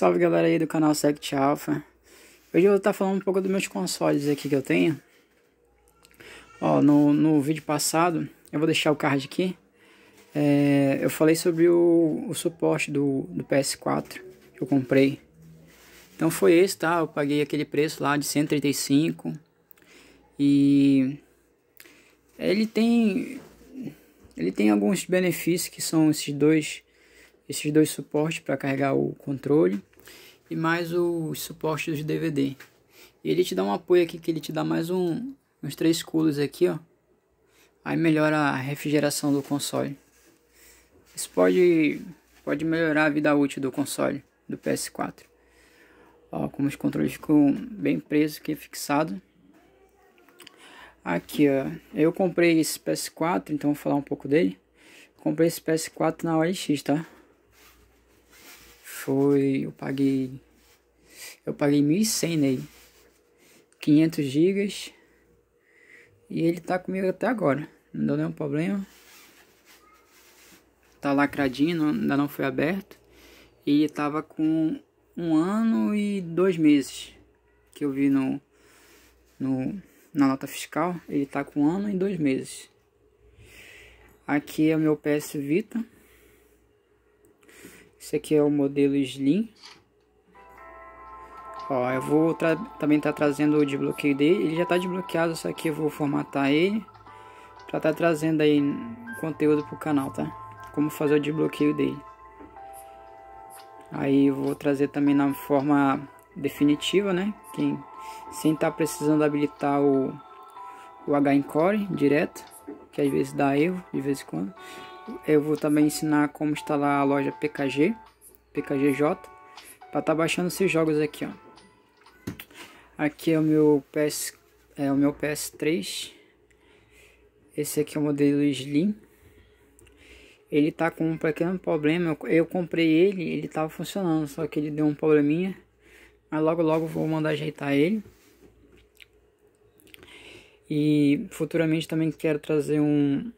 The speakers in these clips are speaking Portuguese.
Salve galera aí do canal Sect Alpha. Hoje eu vou estar tá falando um pouco dos meus consoles aqui que eu tenho. Ó, no, no vídeo passado, eu vou deixar o card aqui. É, eu falei sobre o, o suporte do, do PS4 que eu comprei. Então foi esse, tá? Eu paguei aquele preço lá de 135. E ele tem ele tem alguns benefícios que são esses dois esses dois suportes para carregar o controle e mais os suportes de DVD. E ele te dá um apoio aqui que ele te dá mais um, uns três colos aqui, ó. Aí melhora a refrigeração do console. Isso pode, pode melhorar a vida útil do console do PS4. Ó, como os controles ficam bem presos aqui, é fixado. Aqui, ó. Eu comprei esse PS4, então vou falar um pouco dele. Comprei esse PS4 na OLX, tá? foi eu paguei eu paguei 1.100 nele 500 gigas e ele tá comigo até agora não deu nenhum problema tá lacradinho não, ainda não foi aberto e tava com um ano e dois meses que eu vi no, no na nota fiscal ele tá com um ano e dois meses aqui é o meu PS Vita esse aqui é o modelo Slim. Ó, eu vou também estar tá trazendo o desbloqueio dele. Ele já está desbloqueado, só que eu vou formatar ele. Para estar tá trazendo aí conteúdo para o canal, tá? Como fazer o desbloqueio dele. Aí eu vou trazer também na forma definitiva, né? Quem, sem estar tá precisando habilitar o, o H-Encore direto. Que às vezes dá erro, de vez em quando. Eu vou também ensinar como instalar a loja PKG, PKGJ, para estar tá baixando esses jogos aqui, ó. Aqui é o meu PS, é o meu PS3. Esse aqui é o modelo Slim. Ele tá com um pequeno problema. Eu comprei ele, ele tava funcionando, só que ele deu um probleminha. Mas logo logo vou mandar ajeitar ele. E futuramente também quero trazer um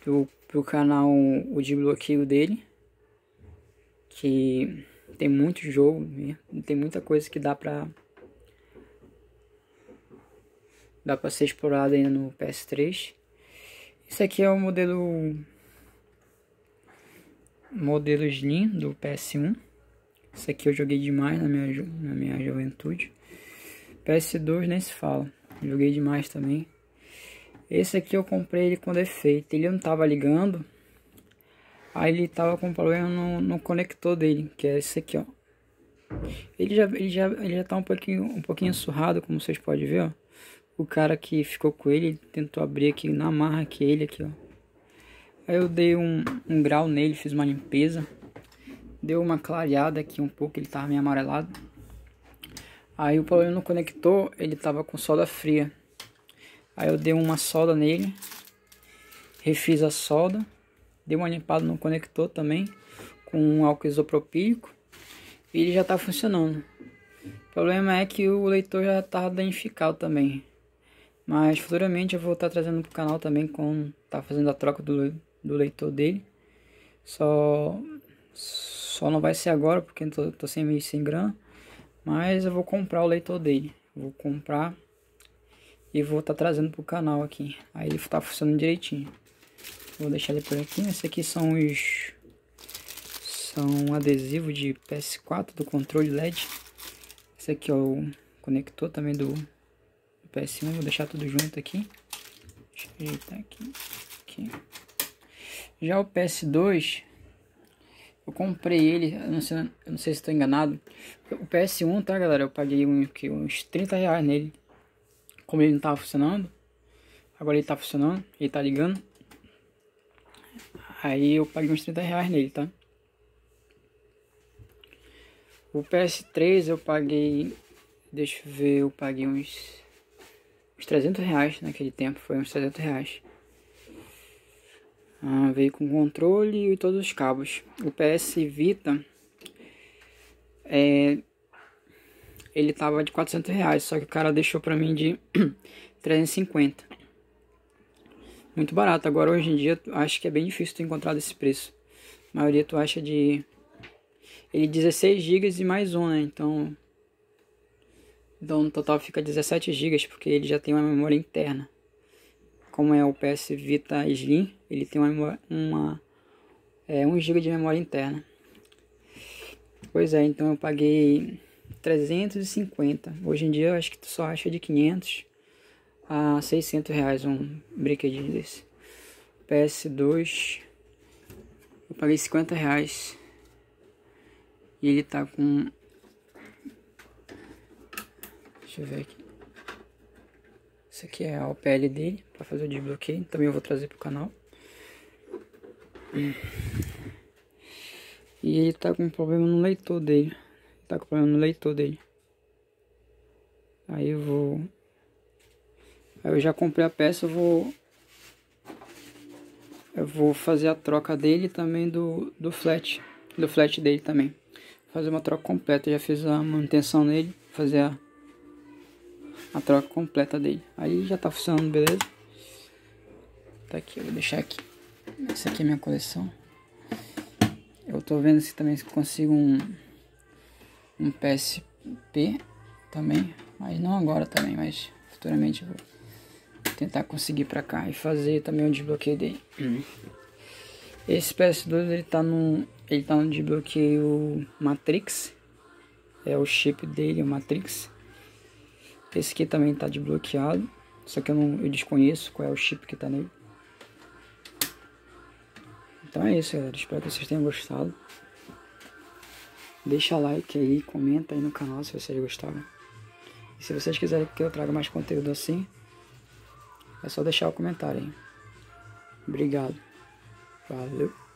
pro, pro canal o de bloqueio dele. Que tem muito jogo, né? tem muita coisa que dá pra. Dá pra ser explorada ainda no PS3. Isso aqui é o modelo. Modelo Slim do PS1. Isso aqui eu joguei demais na minha, na minha juventude. PS2 nem se fala. Joguei demais também. Esse aqui eu comprei ele com defeito, ele não tava ligando. Aí ele tava com problema no, no conector dele, que é esse aqui, ó. Ele já, ele já, ele já tá um pouquinho, um pouquinho surrado, como vocês podem ver, ó. O cara que ficou com ele, tentou abrir aqui na marra que ele aqui, ó. Aí eu dei um, um grau nele, fiz uma limpeza. Deu uma clareada aqui um pouco, ele tava meio amarelado. Aí o problema no conector, ele tava com solda fria. Aí eu dei uma solda nele, refiz a solda, dei uma limpada no conector também com um álcool isopropílico e ele já está funcionando. O problema é que o leitor já está danificado também. Mas futuramente eu vou estar tá trazendo para o canal também com tá fazendo a troca do, do leitor dele. Só só não vai ser agora porque eu tô, tô sem sem grana, mas eu vou comprar o leitor dele. Vou comprar e vou estar tá trazendo pro canal aqui. Aí ele tá funcionando direitinho. Vou deixar ele por aqui. Esse aqui são os... São um adesivo de PS4 do controle LED. Esse aqui é o conector também do PS1. Vou deixar tudo junto aqui. Deixa eu ajeitar aqui. aqui. Já o PS2, eu comprei ele, eu não sei, eu não sei se estou enganado. O PS1, tá galera, eu paguei uns, uns 30 reais nele como ele não estava funcionando, agora ele está funcionando, ele está ligando. Aí eu paguei uns 30 reais nele, tá? O PS3 eu paguei, deixa eu ver, eu paguei uns, uns 300 reais naquele tempo, foi uns 300 reais. Ah, veio com controle e todos os cabos. O PS Vita é, ele tava de 400 reais, só que o cara deixou pra mim de 350. Muito barato. Agora hoje em dia acho que é bem difícil tu encontrar desse preço. A maioria tu acha de ele 16 é GB e mais um, né? Então então no total fica 17 GB porque ele já tem uma memória interna. Como é o PS Vita Slim, ele tem uma, uma é, 1 GB de memória interna. Pois é, então eu paguei 350. Hoje em dia eu acho que tu só acha de 500 a 600 reais um brinquedinho desse. PS2, eu paguei 50 reais e ele tá com. Deixa eu ver aqui. Isso aqui é a OPL dele para fazer o desbloqueio. Também eu vou trazer pro canal. E ele tá com um problema no leitor dele. Tá com problema no leitor dele. Aí eu vou... Aí eu já comprei a peça, eu vou... Eu vou fazer a troca dele também do, do flat. Do flat dele também. fazer uma troca completa. Eu já fiz a manutenção nele. Fazer a, a troca completa dele. Aí já tá funcionando, beleza? Tá aqui, eu vou deixar aqui. Essa aqui é minha coleção. Eu tô vendo se também consigo um um PSP também, mas não agora também, mas futuramente eu vou tentar conseguir pra cá e fazer também um desbloqueio dele. Esse PS2 ele tá no ele tá no desbloqueio Matrix. É o chip dele, o Matrix. Esse aqui também tá desbloqueado, só que eu não eu desconheço qual é o chip que tá nele. Então é isso, galera. Espero que vocês tenham gostado. Deixa like aí, comenta aí no canal se vocês gostaram. E se vocês quiserem que eu traga mais conteúdo assim, é só deixar o comentário aí. Obrigado. Valeu.